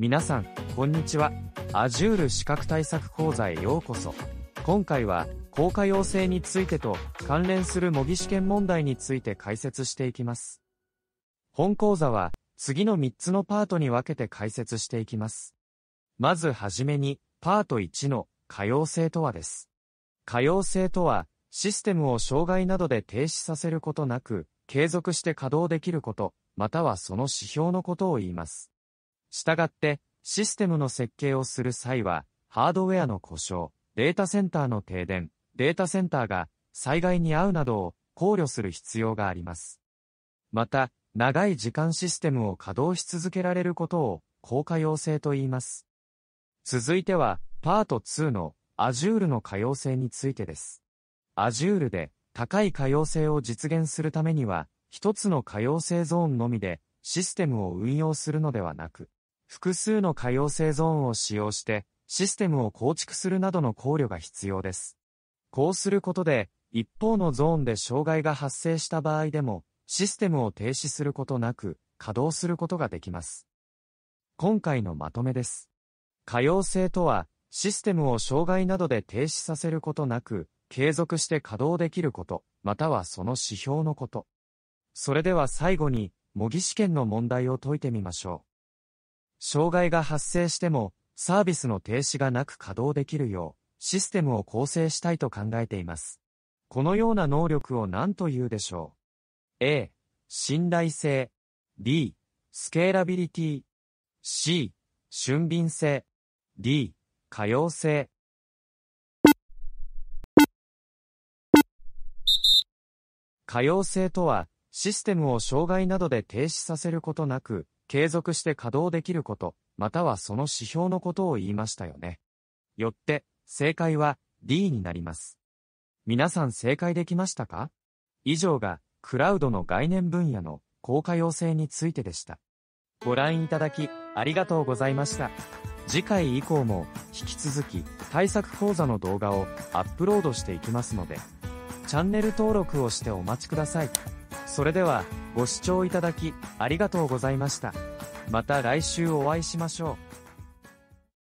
皆さん、こんにちは。Azure 資格対策講座へようこそ。今回は、効果要請についてと、関連する模擬試験問題について解説していきます。本講座は、次の3つのパートに分けて解説していきます。まずはじめに、パート1の、可用性とはです。可用性とは、システムを障害などで停止させることなく、継続して稼働できること、またはその指標のことを言います。したがって、システムの設計をする際は、ハードウェアの故障、データセンターの停電、データセンターが災害に遭うなどを考慮する必要があります。また、長い時間システムを稼働し続けられることを効果要請と言います。続いては、パート2の Azure の可用性についてです。Azure で高い可用性を実現するためには、一つの可用性ゾーンのみでシステムを運用するのではなく、複数の可用性ゾーンを使用して、システムを構築するなどの考慮が必要です。こうすることで、一方のゾーンで障害が発生した場合でも、システムを停止することなく、稼働することができます。今回のまとめです。可用性とは、システムを障害などで停止させることなく、継続して稼働できること、またはその指標のこと。それでは最後に、模擬試験の問題を解いてみましょう。障害が発生しても、サービスの停止がなく稼働できるよう、システムを構成したいと考えています。このような能力を何と言うでしょう ?A、信頼性。B、スケーラビリティ。C、俊敏性。D、可用性。可用性とは、システムを障害などで停止させることなく、継続して稼働できること、またはその指標のことを言いましたよね。よって、正解は D になります。皆さん正解できましたか以上が、クラウドの概念分野の効果要請についてでした。ご覧いただき、ありがとうございました。次回以降も、引き続き、対策講座の動画をアップロードしていきますので、チャンネル登録をしてお待ちください。それでは、ご視聴いただき、ありがとうございました。また来週お会いしましょう。